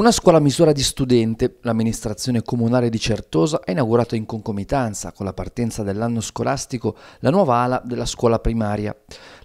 Una scuola a misura di studente, l'amministrazione comunale di Certosa ha inaugurato in concomitanza con la partenza dell'anno scolastico la nuova ala della scuola primaria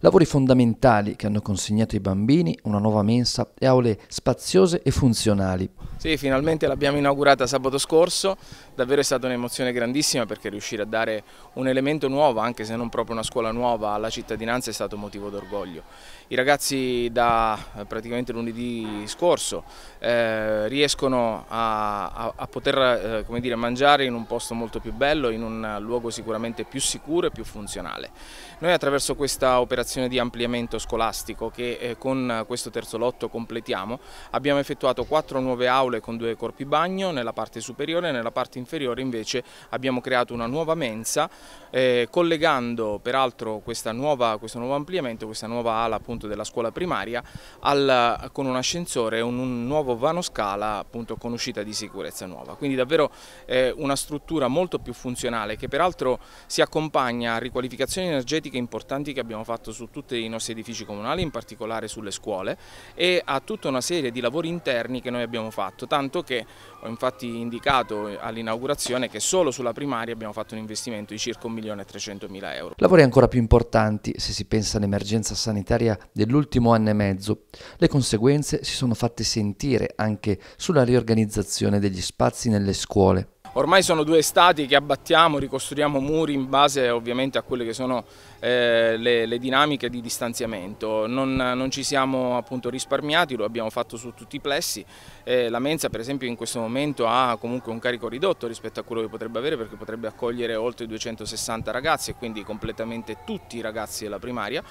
lavori fondamentali che hanno consegnato ai bambini una nuova mensa e aule spaziose e funzionali. Sì, finalmente l'abbiamo inaugurata sabato scorso, davvero è stata un'emozione grandissima perché riuscire a dare un elemento nuovo, anche se non proprio una scuola nuova, alla cittadinanza è stato motivo d'orgoglio. I ragazzi da eh, praticamente lunedì scorso eh, riescono a, a, a poter eh, dire, mangiare in un posto molto più bello, in un luogo sicuramente più sicuro e più funzionale. Noi attraverso questa operazione operazione di ampliamento scolastico che eh, con questo terzo lotto completiamo. Abbiamo effettuato quattro nuove aule con due corpi bagno nella parte superiore, nella parte inferiore invece abbiamo creato una nuova mensa eh, collegando peraltro nuova, questo nuovo ampliamento, questa nuova ala appunto della scuola primaria al, con un ascensore e un, un, nuovo vano scala appunto con uscita di sicurezza nuova. Quindi davvero eh, una struttura molto più funzionale che peraltro si accompagna a riqualificazioni energetiche importanti che abbiamo fatto su tutti i nostri edifici comunali, in particolare sulle scuole e a tutta una serie di lavori interni che noi abbiamo fatto, tanto che ho infatti indicato all'inaugurazione che solo sulla primaria abbiamo fatto un investimento di circa 1.300.000 euro. Lavori ancora più importanti se si pensa all'emergenza sanitaria dell'ultimo anno e mezzo. Le conseguenze si sono fatte sentire anche sulla riorganizzazione degli spazi nelle scuole. Ormai sono due stati che abbattiamo, ricostruiamo muri in base ovviamente a quelle che sono eh, le, le, dinamiche di distanziamento. Non, non ci siamo appunto, risparmiati, lo abbiamo fatto su tutti i plessi. Eh, la mensa per esempio in questo momento ha comunque un carico ridotto rispetto a quello che potrebbe avere perché potrebbe accogliere oltre 260 ragazzi e quindi completamente tutti i ragazzi della primaria.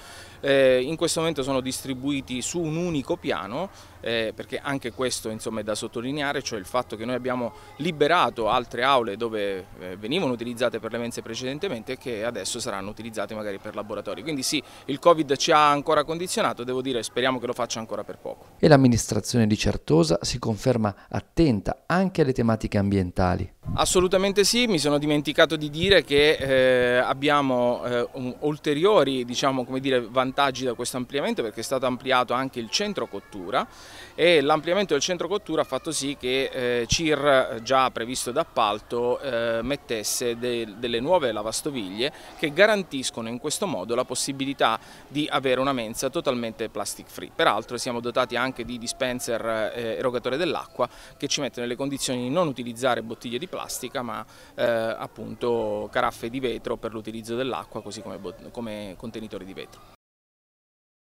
Eh, in questo momento sono distribuiti su un unico piano eh, perché anche questo insomma, è da sottolineare, cioè il fatto che noi abbiamo liberato altre altre aule dove eh, venivano utilizzate per le mense precedentemente e che adesso saranno utilizzate magari per laboratori. Quindi sì, il Covid ci ha ancora condizionato, devo dire speriamo che lo faccia ancora per poco. E l'amministrazione di Certosa si conferma attenta anche alle tematiche ambientali. Assolutamente sì, mi sono dimenticato di dire che eh, abbiamo eh, un, ulteriori diciamo, dire, vantaggi da questo ampliamento perché è stato ampliato anche il centro cottura e l'ampliamento del centro cottura ha fatto sì che eh, CIR eh, già previsto d'appalto eh, mettesse de, delle nuove lavastoviglie che garantiscono in questo modo la possibilità di avere una mensa totalmente plastic free. Peraltro siamo dotati anche di dispenser eh, erogatore dell'acqua che ci mette nelle condizioni di non utilizzare bottiglie di plastica plastica ma eh, appunto caraffe di vetro per l'utilizzo dell'acqua così come, come contenitori di vetro.